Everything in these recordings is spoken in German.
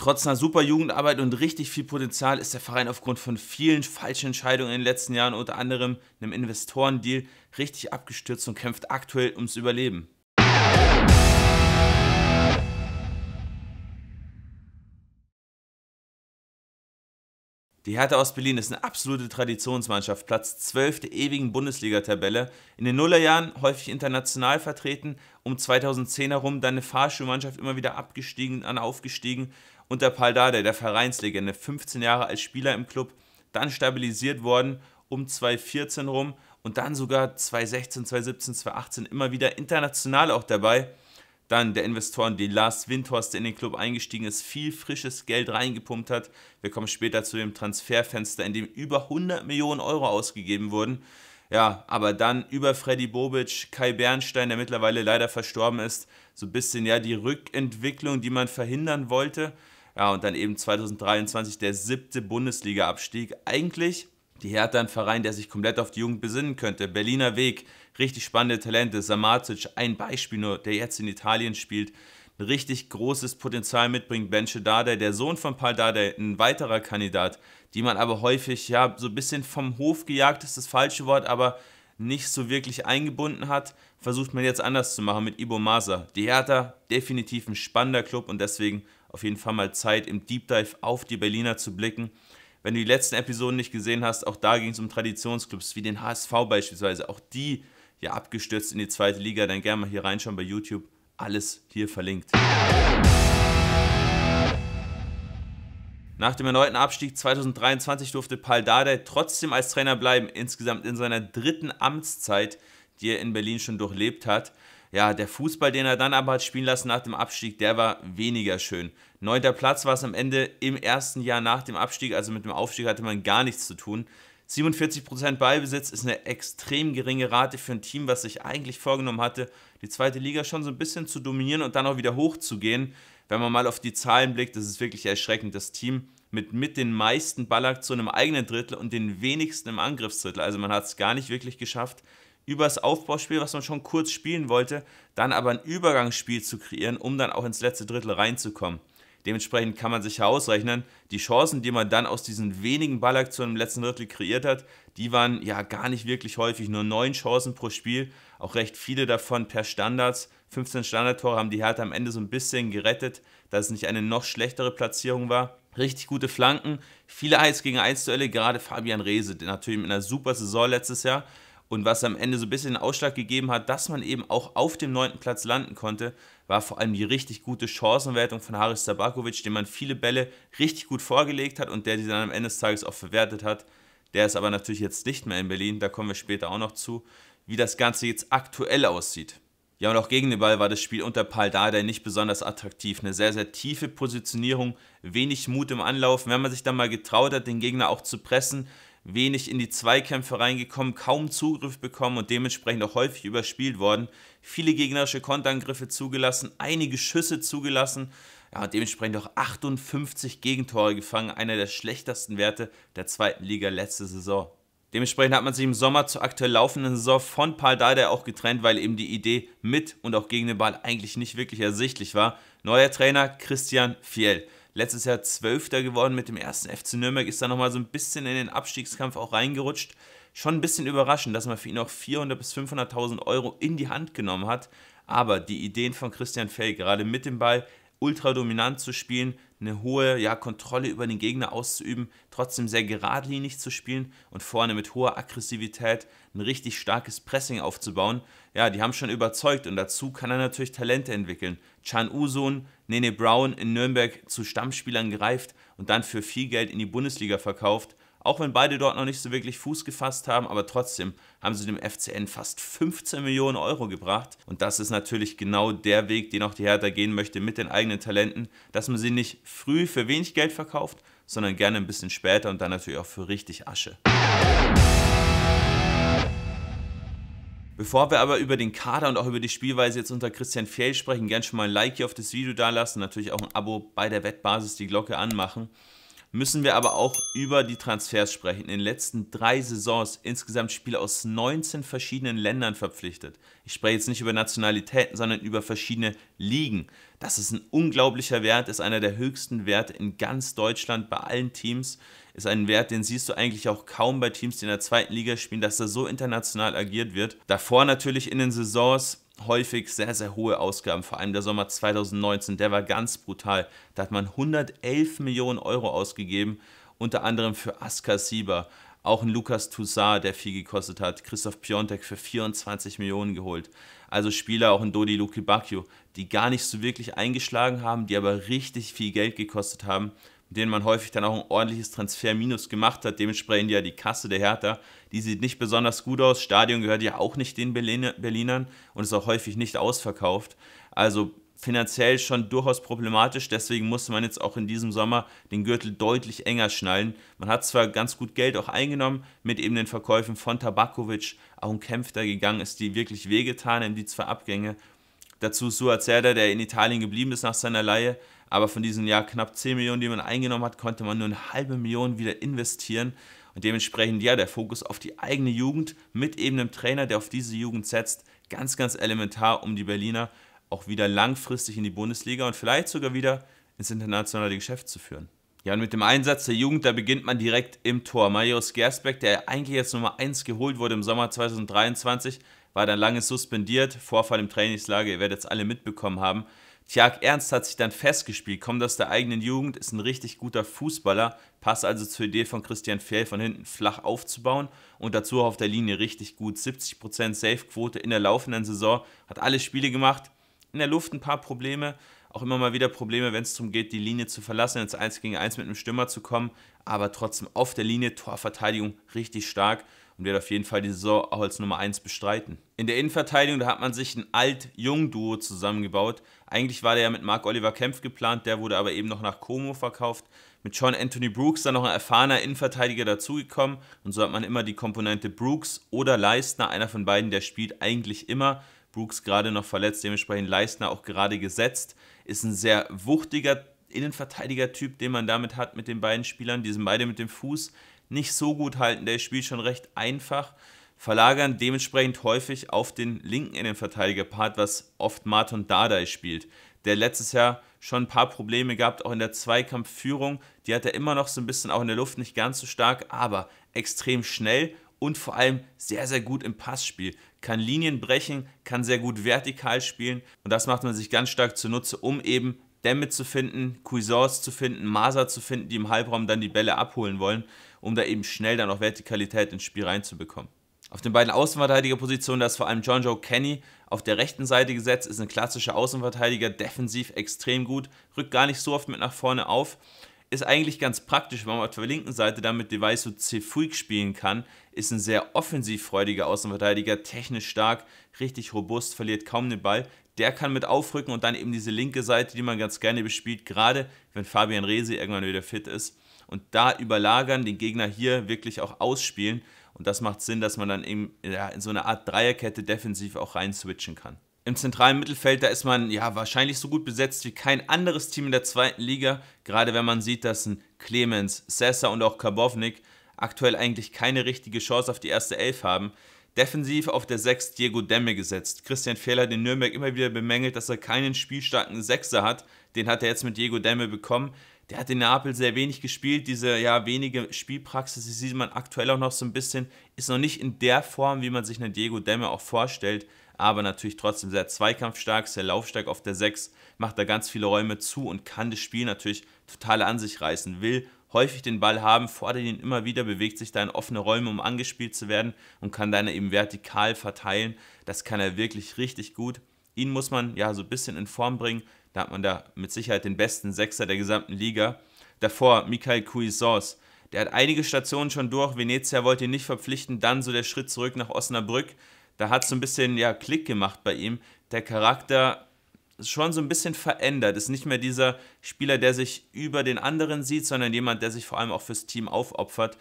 Trotz einer super Jugendarbeit und richtig viel Potenzial ist der Verein aufgrund von vielen falschen Entscheidungen in den letzten Jahren, unter anderem einem Investorendeal, richtig abgestürzt und kämpft aktuell ums Überleben. Die Hertha aus Berlin ist eine absolute Traditionsmannschaft, Platz 12 der ewigen Bundesliga-Tabelle, in den Nullerjahren häufig international vertreten, um 2010 herum dann eine Fahrschulmannschaft immer wieder abgestiegen, dann aufgestiegen und der Paldade, der Vereinslegende, 15 Jahre als Spieler im Club, dann stabilisiert worden um 2014 rum und dann sogar 2016, 2017, 2018 immer wieder international auch dabei. Dann der Investoren, die Lars Windhorst, der in den Club eingestiegen ist, viel frisches Geld reingepumpt hat. Wir kommen später zu dem Transferfenster, in dem über 100 Millionen Euro ausgegeben wurden. Ja, aber dann über Freddy Bobic, Kai Bernstein, der mittlerweile leider verstorben ist, so ein bisschen ja die Rückentwicklung, die man verhindern wollte. Ja, und dann eben 2023 der siebte Bundesliga-Abstieg. Eigentlich die Hertha ein Verein, der sich komplett auf die Jugend besinnen könnte. Berliner Weg, richtig spannende Talente. Samatic, ein Beispiel nur, der jetzt in Italien spielt. Ein richtig großes Potenzial mitbringt. Benche Dardai, der Sohn von Paul Dardai, ein weiterer Kandidat, die man aber häufig ja so ein bisschen vom Hof gejagt ist, das falsche Wort, aber nicht so wirklich eingebunden hat, versucht man jetzt anders zu machen mit Ibo Masa. Die Hertha definitiv ein spannender Club und deswegen auf jeden Fall mal Zeit, im Deep Dive auf die Berliner zu blicken. Wenn du die letzten Episoden nicht gesehen hast, auch da ging es um Traditionsclubs wie den HSV beispielsweise. Auch die ja abgestürzt in die zweite Liga. Dann gerne mal hier reinschauen bei YouTube. Alles hier verlinkt. Nach dem erneuten Abstieg 2023 durfte Paul Dardai trotzdem als Trainer bleiben, insgesamt in seiner dritten Amtszeit, die er in Berlin schon durchlebt hat. Ja, der Fußball, den er dann aber hat spielen lassen nach dem Abstieg, der war weniger schön. Neunter Platz war es am Ende im ersten Jahr nach dem Abstieg, also mit dem Aufstieg hatte man gar nichts zu tun. 47% Ballbesitz ist eine extrem geringe Rate für ein Team, was sich eigentlich vorgenommen hatte, die zweite Liga schon so ein bisschen zu dominieren und dann auch wieder hochzugehen. Wenn man mal auf die Zahlen blickt, das ist wirklich erschreckend. Das Team mit, mit den meisten Ballaktionen im eigenen Drittel und den wenigsten im Angriffsdrittel. Also man hat es gar nicht wirklich geschafft, über das Aufbauspiel, was man schon kurz spielen wollte, dann aber ein Übergangsspiel zu kreieren, um dann auch ins letzte Drittel reinzukommen. Dementsprechend kann man sich herausrechnen, die Chancen, die man dann aus diesen wenigen Ballaktionen im letzten Drittel kreiert hat, die waren ja gar nicht wirklich häufig, nur neun Chancen pro Spiel, auch recht viele davon per Standards. 15 Standardtore haben die Hertha am Ende so ein bisschen gerettet, dass es nicht eine noch schlechtere Platzierung war. Richtig gute Flanken, viele 1 gegen 1 Duelle, gerade Fabian Rehse, natürlich mit einer super Saison letztes Jahr, und was am Ende so ein bisschen den Ausschlag gegeben hat, dass man eben auch auf dem neunten Platz landen konnte, war vor allem die richtig gute Chancenwertung von Haris Tabakovic, dem man viele Bälle richtig gut vorgelegt hat und der sie dann am Ende des Tages auch verwertet hat. Der ist aber natürlich jetzt nicht mehr in Berlin, da kommen wir später auch noch zu, wie das Ganze jetzt aktuell aussieht. Ja, und auch gegen den Ball war das Spiel unter Paul Dardai nicht besonders attraktiv. Eine sehr, sehr tiefe Positionierung, wenig Mut im Anlauf. Wenn man sich dann mal getraut hat, den Gegner auch zu pressen, wenig in die Zweikämpfe reingekommen, kaum Zugriff bekommen und dementsprechend auch häufig überspielt worden. Viele gegnerische Konterangriffe zugelassen, einige Schüsse zugelassen. Ja, und dementsprechend auch 58 Gegentore gefangen, einer der schlechtesten Werte der zweiten Liga letzte Saison. Dementsprechend hat man sich im Sommer zur aktuell laufenden Saison von Paul Dardai auch getrennt, weil eben die Idee mit und auch gegen den Ball eigentlich nicht wirklich ersichtlich war. Neuer Trainer Christian Fiel letztes Jahr Zwölfter geworden mit dem ersten FC Nürnberg, ist da nochmal so ein bisschen in den Abstiegskampf auch reingerutscht. Schon ein bisschen überraschend, dass man für ihn auch 400.000 bis 500.000 Euro in die Hand genommen hat. Aber die Ideen von Christian Fell, gerade mit dem Ball ultra dominant zu spielen, eine hohe ja, Kontrolle über den Gegner auszuüben, trotzdem sehr geradlinig zu spielen und vorne mit hoher Aggressivität ein richtig starkes Pressing aufzubauen. Ja, die haben schon überzeugt und dazu kann er natürlich Talente entwickeln. Chan Usun, Nene Brown in Nürnberg zu Stammspielern gereift und dann für viel Geld in die Bundesliga verkauft auch wenn beide dort noch nicht so wirklich Fuß gefasst haben, aber trotzdem haben sie dem FCN fast 15 Millionen Euro gebracht. Und das ist natürlich genau der Weg, den auch die Hertha gehen möchte mit den eigenen Talenten, dass man sie nicht früh für wenig Geld verkauft, sondern gerne ein bisschen später und dann natürlich auch für richtig Asche. Bevor wir aber über den Kader und auch über die Spielweise jetzt unter Christian Fjell sprechen, gerne schon mal ein Like hier auf das Video dalassen, natürlich auch ein Abo bei der Wettbasis die Glocke anmachen müssen wir aber auch über die Transfers sprechen. In den letzten drei Saisons insgesamt Spieler aus 19 verschiedenen Ländern verpflichtet. Ich spreche jetzt nicht über Nationalitäten, sondern über verschiedene Ligen. Das ist ein unglaublicher Wert, ist einer der höchsten Werte in ganz Deutschland bei allen Teams. Ist ein Wert, den siehst du eigentlich auch kaum bei Teams, die in der zweiten Liga spielen, dass da so international agiert wird. Davor natürlich in den Saisons häufig sehr, sehr hohe Ausgaben. Vor allem der Sommer 2019, der war ganz brutal. Da hat man 111 Millionen Euro ausgegeben, unter anderem für Askar Sieber. Auch ein Lukas Toussaint, der viel gekostet hat. Christoph Piontek für 24 Millionen geholt. Also Spieler, auch ein Dodi Luki Bacchio, die gar nicht so wirklich eingeschlagen haben, die aber richtig viel Geld gekostet haben denen man häufig dann auch ein ordentliches Transferminus gemacht hat. Dementsprechend ja die Kasse der Hertha, die sieht nicht besonders gut aus. Stadion gehört ja auch nicht den Berlinern und ist auch häufig nicht ausverkauft. Also finanziell schon durchaus problematisch. Deswegen musste man jetzt auch in diesem Sommer den Gürtel deutlich enger schnallen. Man hat zwar ganz gut Geld auch eingenommen mit eben den Verkäufen von Tabakovic. Auch ein Kämpf da gegangen ist, die wirklich wehgetan in die zwei Abgänge. Dazu Suazerda, der in Italien geblieben ist nach seiner Leihe, aber von diesen ja, knapp 10 Millionen, die man eingenommen hat, konnte man nur eine halbe Million wieder investieren. Und dementsprechend, ja, der Fokus auf die eigene Jugend mit eben einem Trainer, der auf diese Jugend setzt, ganz, ganz elementar, um die Berliner auch wieder langfristig in die Bundesliga und vielleicht sogar wieder ins internationale Geschäft zu führen. Ja, und mit dem Einsatz der Jugend, da beginnt man direkt im Tor. Marius Gersbeck, der eigentlich jetzt Nummer 1 geholt wurde im Sommer 2023, war dann lange suspendiert, Vorfall im Trainingslager, ihr werdet es alle mitbekommen haben. Tjark Ernst hat sich dann festgespielt, kommt aus der eigenen Jugend, ist ein richtig guter Fußballer, passt also zur Idee von Christian Fehl von hinten flach aufzubauen und dazu auf der Linie richtig gut. 70% Safe-Quote in der laufenden Saison, hat alle Spiele gemacht, in der Luft ein paar Probleme, auch immer mal wieder Probleme, wenn es darum geht, die Linie zu verlassen, ins 1 gegen 1 mit einem Stürmer zu kommen, aber trotzdem auf der Linie Torverteidigung richtig stark und wird auf jeden Fall die Saison auch als Nummer 1 bestreiten. In der Innenverteidigung, da hat man sich ein Alt-Jung-Duo zusammengebaut. Eigentlich war der ja mit Mark oliver Kempf geplant, der wurde aber eben noch nach Como verkauft. Mit John Anthony Brooks dann noch ein erfahrener Innenverteidiger dazugekommen und so hat man immer die Komponente Brooks oder Leistner, einer von beiden, der spielt eigentlich immer. Brooks gerade noch verletzt, dementsprechend Leistner auch gerade gesetzt. Ist ein sehr wuchtiger Innenverteidiger-Typ, den man damit hat mit den beiden Spielern. Die sind beide mit dem Fuß nicht so gut halten. Der spielt schon recht einfach, verlagern dementsprechend häufig auf den linken Innenverteidiger-Part, was oft Martin Dardai spielt. Der letztes Jahr schon ein paar Probleme gehabt, auch in der Zweikampfführung. Die hat er immer noch so ein bisschen auch in der Luft, nicht ganz so stark, aber extrem schnell und vor allem sehr, sehr gut im Passspiel. Kann Linien brechen, kann sehr gut vertikal spielen und das macht man sich ganz stark zunutze, um eben Dämme zu finden, Cuisors zu finden, Maser zu finden, die im Halbraum dann die Bälle abholen wollen, um da eben schnell dann auch Vertikalität ins Spiel reinzubekommen. Auf den beiden Außenverteidigerpositionen, da ist vor allem John Joe Kenny auf der rechten Seite gesetzt, ist ein klassischer Außenverteidiger, defensiv extrem gut, rückt gar nicht so oft mit nach vorne auf ist eigentlich ganz praktisch, weil man auf der linken Seite damit Device so Cefuig spielen kann. Ist ein sehr offensivfreudiger Außenverteidiger, technisch stark, richtig robust, verliert kaum den Ball. Der kann mit aufrücken und dann eben diese linke Seite, die man ganz gerne bespielt, gerade wenn Fabian Rehse irgendwann wieder fit ist. Und da überlagern, den Gegner hier wirklich auch ausspielen. Und das macht Sinn, dass man dann eben in so eine Art Dreierkette defensiv auch rein switchen kann. Im zentralen Mittelfeld, da ist man ja wahrscheinlich so gut besetzt wie kein anderes Team in der zweiten Liga, gerade wenn man sieht, dass ein Clemens, Sessa und auch Karbovnik aktuell eigentlich keine richtige Chance auf die erste Elf haben. Defensiv auf der Sechs Diego Demme gesetzt. Christian Fehler den Nürnberg immer wieder bemängelt, dass er keinen spielstarken Sechser hat. Den hat er jetzt mit Diego Demme bekommen. Der hat in Neapel sehr wenig gespielt. Diese ja wenige Spielpraxis, die sieht man aktuell auch noch so ein bisschen, ist noch nicht in der Form, wie man sich einen Diego Demme auch vorstellt aber natürlich trotzdem sehr zweikampfstark, sehr laufstark auf der 6, macht da ganz viele Räume zu und kann das Spiel natürlich total an sich reißen, will häufig den Ball haben, fordert ihn immer wieder, bewegt sich da in offene Räume, um angespielt zu werden und kann dann eben vertikal verteilen. Das kann er wirklich richtig gut. Ihn muss man ja so ein bisschen in Form bringen. Da hat man da mit Sicherheit den besten Sechser der gesamten Liga. Davor Michael Cuisance. Der hat einige Stationen schon durch. Venezia wollte ihn nicht verpflichten. Dann so der Schritt zurück nach Osnabrück da hat es so ein bisschen ja, Klick gemacht bei ihm. Der Charakter ist schon so ein bisschen verändert. Ist nicht mehr dieser Spieler, der sich über den anderen sieht, sondern jemand, der sich vor allem auch fürs Team aufopfert.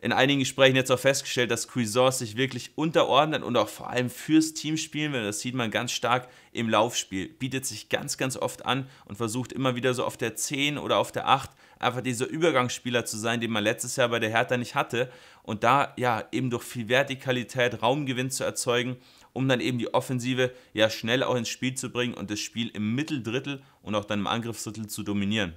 In einigen Gesprächen jetzt auch festgestellt, dass Cuisance sich wirklich unterordnet und auch vor allem fürs Team spielen will. Das sieht man ganz stark im Laufspiel. Bietet sich ganz, ganz oft an und versucht immer wieder so auf der 10 oder auf der 8 einfach dieser Übergangsspieler zu sein, den man letztes Jahr bei der Hertha nicht hatte. Und da ja eben durch viel Vertikalität Raumgewinn zu erzeugen, um dann eben die Offensive ja schnell auch ins Spiel zu bringen und das Spiel im Mitteldrittel und auch dann im Angriffsdrittel zu dominieren.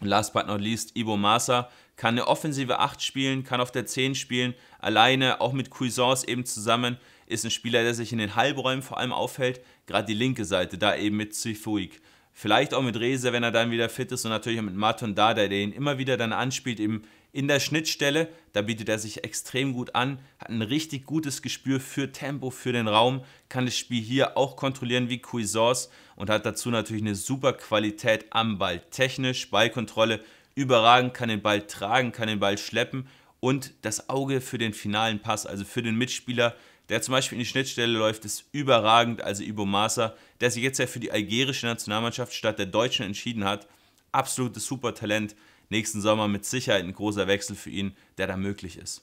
Und last but not least, Ibo Massa kann eine offensive 8 spielen, kann auf der 10 spielen, alleine, auch mit Cuisance eben zusammen, ist ein Spieler, der sich in den Halbräumen vor allem aufhält, gerade die linke Seite, da eben mit Zifuik. Vielleicht auch mit Rese, wenn er dann wieder fit ist und natürlich auch mit Martin Dada, der ihn immer wieder dann anspielt, eben in der Schnittstelle. Da bietet er sich extrem gut an, hat ein richtig gutes Gespür für Tempo, für den Raum, kann das Spiel hier auch kontrollieren wie Cuisance und hat dazu natürlich eine super Qualität am Ball. Technisch, Ballkontrolle überragend, kann den Ball tragen, kann den Ball schleppen und das Auge für den finalen Pass, also für den Mitspieler, der zum Beispiel in die Schnittstelle läuft, ist überragend, also Ibo Masa, der sich jetzt ja für die algerische Nationalmannschaft statt der deutschen entschieden hat. Absolutes Supertalent. Nächsten Sommer mit Sicherheit ein großer Wechsel für ihn, der da möglich ist.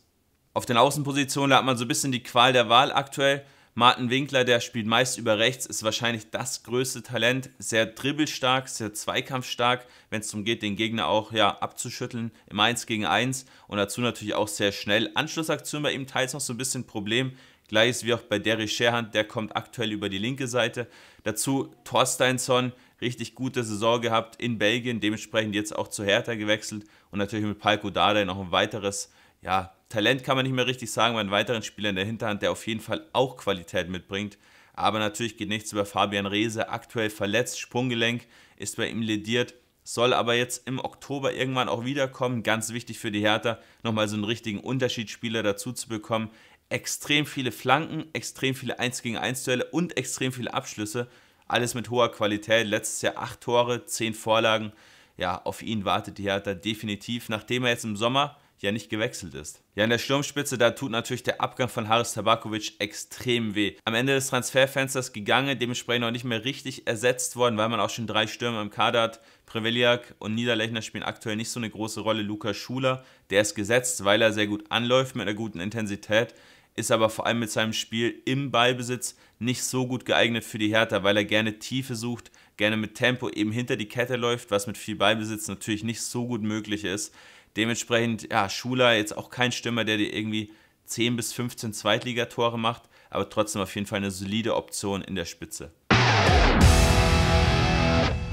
Auf den Außenpositionen hat man so ein bisschen die Qual der Wahl aktuell. Martin Winkler, der spielt meist über rechts, ist wahrscheinlich das größte Talent. Sehr dribbelstark, sehr zweikampfstark, wenn es darum geht, den Gegner auch ja, abzuschütteln im 1 gegen 1. Und dazu natürlich auch sehr schnell. Anschlussaktion bei ihm teils noch so ein bisschen Problem. Gleiches wie auch bei Derry Sherhand, der kommt aktuell über die linke Seite. Dazu Torsteinsson, richtig gute Saison gehabt in Belgien, dementsprechend jetzt auch zu Hertha gewechselt und natürlich mit Palko Dardai noch ein weiteres, ja, Talent kann man nicht mehr richtig sagen, aber einen weiteren Spieler in der Hinterhand, der auf jeden Fall auch Qualität mitbringt. Aber natürlich geht nichts über Fabian Reese, aktuell verletzt, Sprunggelenk ist bei ihm lediert, soll aber jetzt im Oktober irgendwann auch wiederkommen. Ganz wichtig für die Hertha, nochmal so einen richtigen Unterschiedsspieler dazu zu bekommen extrem viele Flanken, extrem viele 1 gegen 1 Duelle und extrem viele Abschlüsse. Alles mit hoher Qualität. Letztes Jahr 8 Tore, 10 Vorlagen. Ja, auf ihn wartet die Hertha definitiv. Nachdem er jetzt im Sommer ja nicht gewechselt ist. Ja, in der Sturmspitze, da tut natürlich der Abgang von Haris Tabakovic extrem weh. Am Ende des Transferfensters gegangen, dementsprechend noch nicht mehr richtig ersetzt worden, weil man auch schon drei Stürmer im Kader hat. Preveliak und Niederlechner spielen aktuell nicht so eine große Rolle. Lukas Schuler, der ist gesetzt, weil er sehr gut anläuft mit einer guten Intensität, ist aber vor allem mit seinem Spiel im Ballbesitz nicht so gut geeignet für die Hertha, weil er gerne Tiefe sucht, gerne mit Tempo eben hinter die Kette läuft, was mit viel Ballbesitz natürlich nicht so gut möglich ist. Dementsprechend, ja, Schuler jetzt auch kein Stürmer, der dir irgendwie 10 bis 15 Zweitligatore macht, aber trotzdem auf jeden Fall eine solide Option in der Spitze.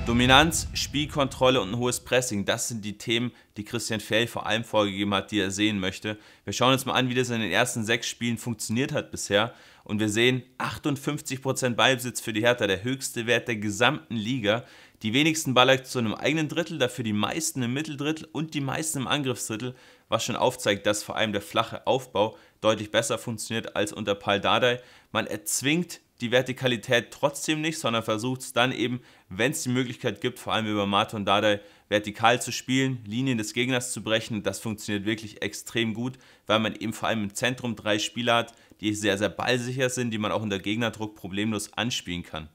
Dominanz, Spielkontrolle und ein hohes Pressing, das sind die Themen, die Christian Fell vor allem vorgegeben hat, die er sehen möchte. Wir schauen uns mal an, wie das in den ersten sechs Spielen funktioniert hat bisher. Und wir sehen 58% Ballbesitz für die Hertha, der höchste Wert der gesamten Liga. Die wenigsten Ballaktionen im eigenen Drittel, dafür die meisten im Mitteldrittel und die meisten im Angriffsdrittel, was schon aufzeigt, dass vor allem der flache Aufbau deutlich besser funktioniert als unter Pal Dardai. Man erzwingt die Vertikalität trotzdem nicht, sondern versucht es dann eben, wenn es die Möglichkeit gibt, vor allem über Marton Dardai, vertikal zu spielen, Linien des Gegners zu brechen. Das funktioniert wirklich extrem gut, weil man eben vor allem im Zentrum drei Spieler hat, die sehr, sehr ballsicher sind, die man auch unter Gegnerdruck problemlos anspielen kann.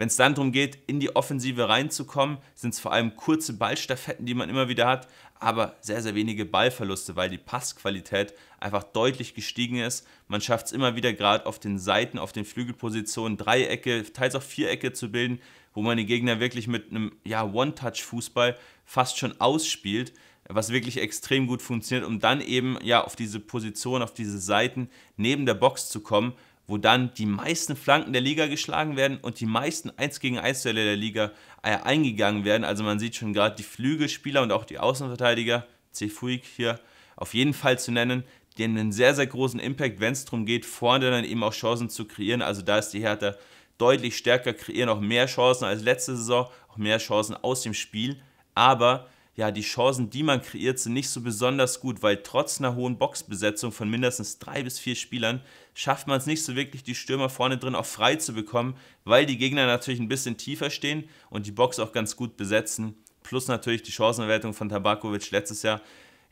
Wenn es dann darum geht, in die Offensive reinzukommen, sind es vor allem kurze Ballstaffetten, die man immer wieder hat, aber sehr, sehr wenige Ballverluste, weil die Passqualität einfach deutlich gestiegen ist. Man schafft es immer wieder gerade auf den Seiten, auf den Flügelpositionen, Dreiecke, teils auch Vierecke zu bilden, wo man die Gegner wirklich mit einem ja, One-Touch-Fußball fast schon ausspielt was wirklich extrem gut funktioniert, um dann eben ja auf diese Position, auf diese Seiten neben der Box zu kommen, wo dann die meisten Flanken der Liga geschlagen werden und die meisten 1 gegen 1 Duelle der Liga äh, eingegangen werden. Also man sieht schon gerade die Flügelspieler und auch die Außenverteidiger, Cefuig hier auf jeden Fall zu nennen, die einen sehr, sehr großen Impact, wenn es darum geht, vorne dann eben auch Chancen zu kreieren. Also da ist die Hertha deutlich stärker, kreieren auch mehr Chancen als letzte Saison, auch mehr Chancen aus dem Spiel. Aber ja, die Chancen, die man kreiert, sind nicht so besonders gut, weil trotz einer hohen Boxbesetzung von mindestens drei bis vier Spielern schafft man es nicht so wirklich, die Stürmer vorne drin auch frei zu bekommen, weil die Gegner natürlich ein bisschen tiefer stehen und die Box auch ganz gut besetzen. Plus natürlich die Chancenerwertung von Tabakovic letztes Jahr.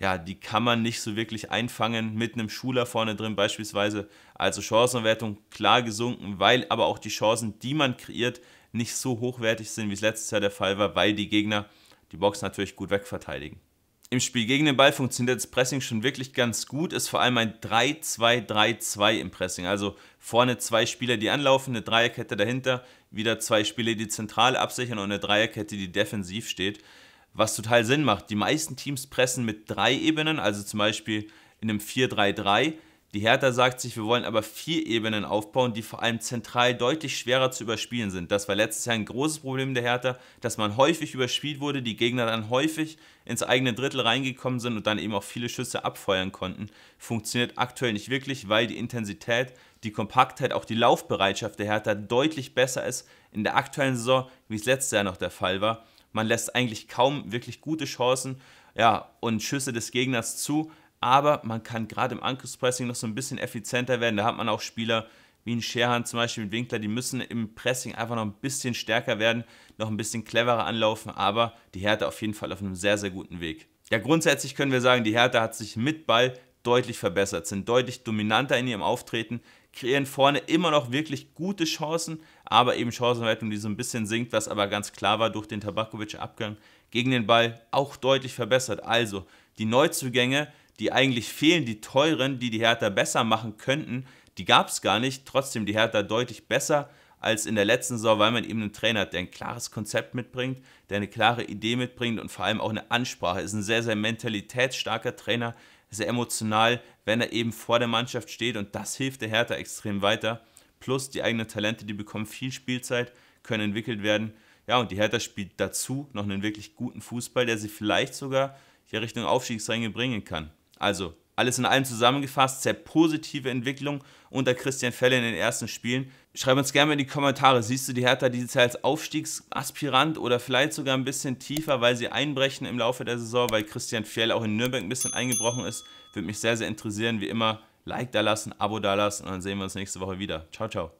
Ja, die kann man nicht so wirklich einfangen mit einem Schuler vorne drin beispielsweise. Also Chancenerwertung klar gesunken, weil aber auch die Chancen, die man kreiert, nicht so hochwertig sind, wie es letztes Jahr der Fall war, weil die Gegner die Box natürlich gut wegverteidigen. Im Spiel gegen den Ball funktioniert das Pressing schon wirklich ganz gut, ist vor allem ein 3-2-3-2 im Pressing. Also vorne zwei Spieler, die anlaufen, eine Dreierkette dahinter, wieder zwei Spieler, die zentral absichern und eine Dreierkette, die defensiv steht, was total Sinn macht. Die meisten Teams pressen mit drei Ebenen, also zum Beispiel in einem 4-3-3 die Hertha sagt sich, wir wollen aber vier Ebenen aufbauen, die vor allem zentral deutlich schwerer zu überspielen sind. Das war letztes Jahr ein großes Problem der Hertha, dass man häufig überspielt wurde, die Gegner dann häufig ins eigene Drittel reingekommen sind und dann eben auch viele Schüsse abfeuern konnten. Funktioniert aktuell nicht wirklich, weil die Intensität, die Kompaktheit, auch die Laufbereitschaft der Hertha deutlich besser ist in der aktuellen Saison, wie es letztes Jahr noch der Fall war. Man lässt eigentlich kaum wirklich gute Chancen ja, und Schüsse des Gegners zu aber man kann gerade im Angriffspressing noch so ein bisschen effizienter werden. Da hat man auch Spieler wie ein Scherhan zum Beispiel, ein Winkler, die müssen im Pressing einfach noch ein bisschen stärker werden, noch ein bisschen cleverer anlaufen, aber die Härte auf jeden Fall auf einem sehr, sehr guten Weg. Ja, grundsätzlich können wir sagen, die Härte hat sich mit Ball deutlich verbessert, sind deutlich dominanter in ihrem Auftreten, kreieren vorne immer noch wirklich gute Chancen, aber eben Chancenwertung, die so ein bisschen sinkt, was aber ganz klar war durch den Tabakovic-Abgang gegen den Ball auch deutlich verbessert. Also die Neuzugänge die eigentlich fehlen, die teuren, die die Hertha besser machen könnten, die gab es gar nicht. Trotzdem die Hertha deutlich besser als in der letzten Saison, weil man eben einen Trainer hat, der ein klares Konzept mitbringt, der eine klare Idee mitbringt und vor allem auch eine Ansprache. Ist ein sehr, sehr mentalitätsstarker Trainer, sehr emotional, wenn er eben vor der Mannschaft steht und das hilft der Hertha extrem weiter. Plus die eigenen Talente, die bekommen viel Spielzeit, können entwickelt werden. Ja, und die Hertha spielt dazu noch einen wirklich guten Fußball, der sie vielleicht sogar hier Richtung Aufstiegsränge bringen kann. Also, alles in allem zusammengefasst, sehr positive Entwicklung unter Christian Felle in den ersten Spielen. Schreib uns gerne in die Kommentare, siehst du die Hertha diese Zeit als Aufstiegsaspirant oder vielleicht sogar ein bisschen tiefer, weil sie einbrechen im Laufe der Saison, weil Christian Fell auch in Nürnberg ein bisschen eingebrochen ist. Würde mich sehr, sehr interessieren. Wie immer, Like da lassen, Abo da lassen und dann sehen wir uns nächste Woche wieder. Ciao, ciao.